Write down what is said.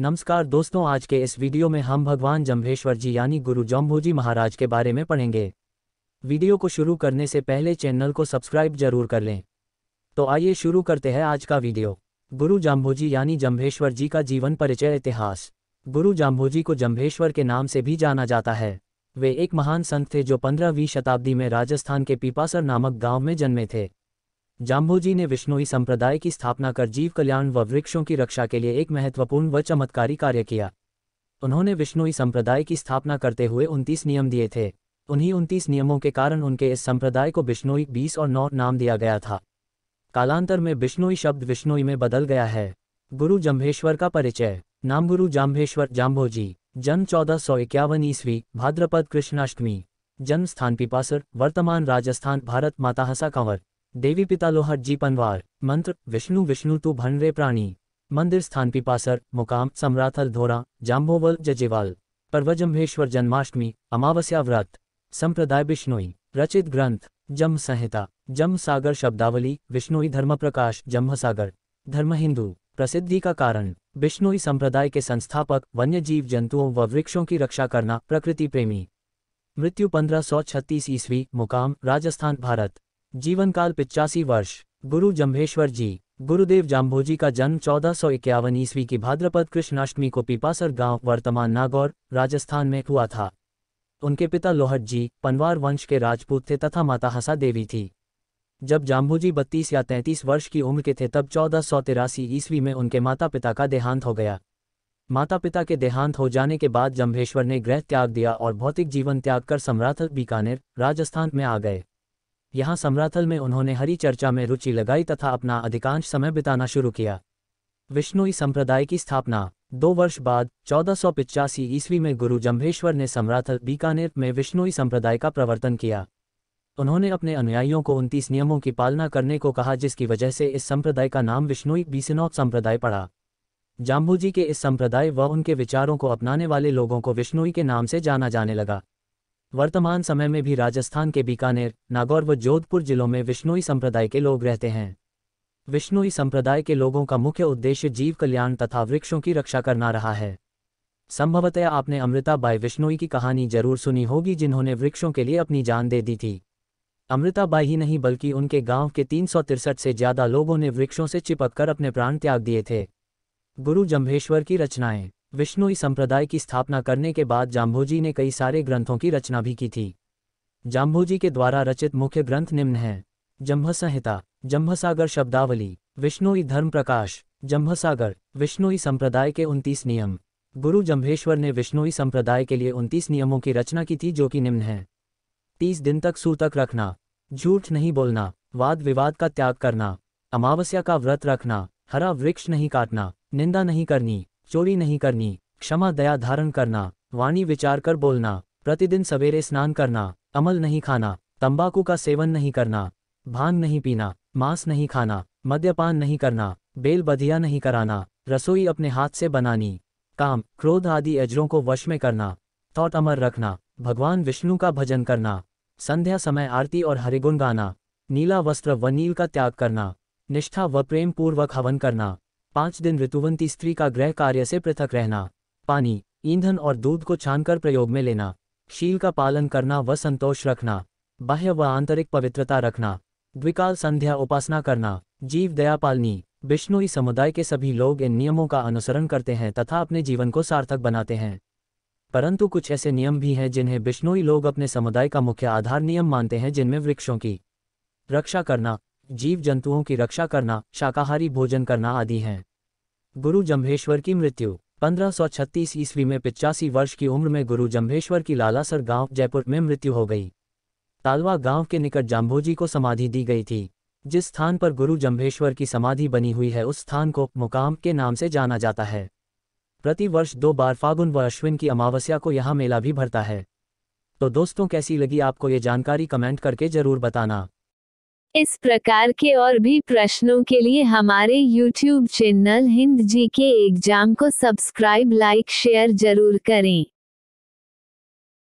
नमस्कार दोस्तों आज के इस वीडियो में हम भगवान जम्भेश्वर जी यानी गुरु जम्भोजी महाराज के बारे में पढ़ेंगे वीडियो को शुरू करने से पहले चैनल को सब्सक्राइब जरूर कर लें तो आइए शुरू करते हैं आज का वीडियो गुरु जाम्भोजी यानी जम्भेश्वर जी का जीवन परिचय इतिहास गुरु जाम्भोजी को जम्भेश्वर के नाम से भी जाना जाता है वे एक महान संत थे जो पंद्रहवीं शताब्दी में राजस्थान के पीपासर नामक गांव में जन्मे थे जाम्भोजी ने विष्णोई संप्रदाय की स्थापना कर जीव कल्याण व वृक्षों की रक्षा के लिए एक महत्वपूर्ण व चमत्कारी कार्य किया उन्होंने विष्णोई संप्रदाय की स्थापना करते हुए उनतीस नियम दिए थे उन्हीं उनतीस नियमों के कारण उनके इस संप्रदाय को बिश्नोई बीस और नौ नाम दिया गया था कालांतर में बिश्नोई शब्द विष्णोई में बदल गया है गुरु जम्भेश्वर का परिचय नाम गुरु जाम्भेश्वर जाम्भोजी जन्म चौदह सौ इक्यावन ईस्वी भाद्रपद कृष्णाष्टमी जन्म स्थान पिपासर वर्तमान राजस्थान भारत माताहसा कंवर देवी पिता लोहट जी पनवार मंत्र विष्णु विष्णु तू भन रे प्राणी मंदिर स्थान पिपासर मुकाम सम्राथल धोरा जाम्भोवल जजेवाल पर्वजम्भेश्वर जन्माष्टमी अमावस्या व्रत संप्रदाय बिश्नोई रचित ग्रंथ जम संहिता जम सागर शब्दावली विष्णुई धर्म प्रकाश जम्भ सागर धर्म हिंदू प्रसिद्धि का कारण बिश्नोई संप्रदाय के संस्थापक वन्य जीव जंतुओं व वृक्षों की रक्षा करना प्रकृति प्रेमी मृत्यु छत्तीस ईस्वी मुकाम राजस्थान भारत जीवनकाल पिचासी वर्ष गुरु जम्भेश्वर जी गुरुदेव जाम्भोजी का जन्म चौदह सौ इक्यावन ईस्वी की भाद्रपद कृष्णाष्टमी को पीपासर गांव वर्तमान नागौर राजस्थान में हुआ था उनके पिता लोहट जी पनवार वंश के राजपूत थे तथा माता हसा देवी थी जब जाम्भोजी बत्तीस या तैंतीस वर्ष की उम्र के थे तब चौदह सौ तिरासी ईस्वी में उनके माता पिता का देहांत हो गया माता पिता के देहांत हो जाने के बाद जम्भेश्वर ने गृह त्याग दिया और भौतिक जीवन त्याग कर सम्राट बीकानेर राजस्थान में आ गए यहां सम्राथल में उन्होंने हरी चर्चा में रुचि लगाई तथा अपना अधिकांश समय बिताना शुरू किया विष्णुई संप्रदाय की स्थापना दो वर्ष बाद चौदह ईस्वी में गुरु जम्भेश्वर ने सम्राथल बीकानेर में विष्णुई संप्रदाय का प्रवर्तन किया उन्होंने अपने अनुयायियों को उनतीस नियमों की पालना करने को कहा जिसकी वजह से इस संप्रदाय का नाम विष्णुई बीसिनौत संप्रदाय पड़ा जाम्बूजी के इस संप्रदाय व उनके विचारों को अपनाने वाले लोगों को विष्णुई के नाम से जाना जाने लगा वर्तमान समय में भी राजस्थान के बीकानेर नागौर व जोधपुर जिलों में विष्णुई संप्रदाय के लोग रहते हैं विष्णुई संप्रदाय के लोगों का मुख्य उद्देश्य जीव कल्याण तथा वृक्षों की रक्षा करना रहा है संभवतः आपने अमृता बाई विष्णुई की कहानी जरूर सुनी होगी जिन्होंने वृक्षों के लिए अपनी जान दे दी थी अमृता बाई ही नहीं बल्कि उनके गांव के तीन से ज्यादा लोगों ने वृक्षों से चिपककर अपने प्राण त्याग दिए थे गुरु जम्भेश्वर की रचनाएं विष्णुई संप्रदाय की स्थापना करने के बाद जाम्भोजी ने कई सारे ग्रंथों की रचना भी की थी जाम्भोजी के द्वारा रचित मुख्य ग्रंथ निम्न हैं जम्भ संहिता जम्भसागर शब्दावली विष्णुई धर्म प्रकाश जम्भसागर विष्णुई संप्रदाय के उनतीस नियम गुरु जम्भेश्वर ने विष्णुई संप्रदाय के लिए उनतीस नियमों की रचना की थी जो कि निम्न है तीस दिन तक सूतक रखना झूठ नहीं बोलना वाद विवाद का त्याग करना अमावस्या का व्रत रखना हरा वृक्ष नहीं काटना निंदा नहीं करनी चोरी नहीं करनी क्षमा दया धारण करना वाणी विचार कर बोलना प्रतिदिन सवेरे स्नान करना अमल नहीं खाना तंबाकू का सेवन नहीं करना भांग नहीं पीना मांस नहीं खाना मद्यपान नहीं करना बेल बधिया नहीं कराना रसोई अपने हाथ से बनानी काम क्रोध आदि अजरों को वश में करना थॉट अमर रखना भगवान विष्णु का भजन करना संध्या समय आरती और हरिगुण गाना नीला वस्त्र व नील का त्याग करना निष्ठा व प्रेम पूर्वक हवन करना पांच दिन ऋतुवंती स्त्री का गृह कार्य से पृथक रहना पानी ईंधन और दूध को छानकर प्रयोग में लेना शील का पालन करना व संतोष रखना बाह्य व आंतरिक पवित्रता रखना द्विकाल संध्या उपासना करना जीव दया पालनी विष्णुई समुदाय के सभी लोग इन नियमों का अनुसरण करते हैं तथा अपने जीवन को सार्थक बनाते हैं परंतु कुछ ऐसे नियम भी हैं जिन्हें बिश्नोई लोग अपने समुदाय का मुख्य आधार नियम मानते हैं जिनमें वृक्षों की रक्षा करना जीव जंतुओं की रक्षा करना शाकाहारी भोजन करना आदि हैं गुरु जम्भेश्वर की मृत्यु 1536 ईस्वी में पिचासी वर्ष की उम्र में गुरु जम्भेश्वर की लालासर गांव जयपुर में मृत्यु हो गई तालवा गांव के निकट जाम्भोजी को समाधि दी गई थी जिस स्थान पर गुरु जम्भेश्वर की समाधि बनी हुई है उस स्थान को मुकाम के नाम से जाना जाता है प्रतिवर्ष दो बार फागुन व अश्विन की अमावस्या को यहाँ मेला भी भरता है तो दोस्तों कैसी लगी आपको ये जानकारी कमेंट करके जरूर बताना इस प्रकार के और भी प्रश्नों के लिए हमारे YouTube चैनल हिंद जी के एग्जाम को सब्सक्राइब लाइक शेयर जरूर करें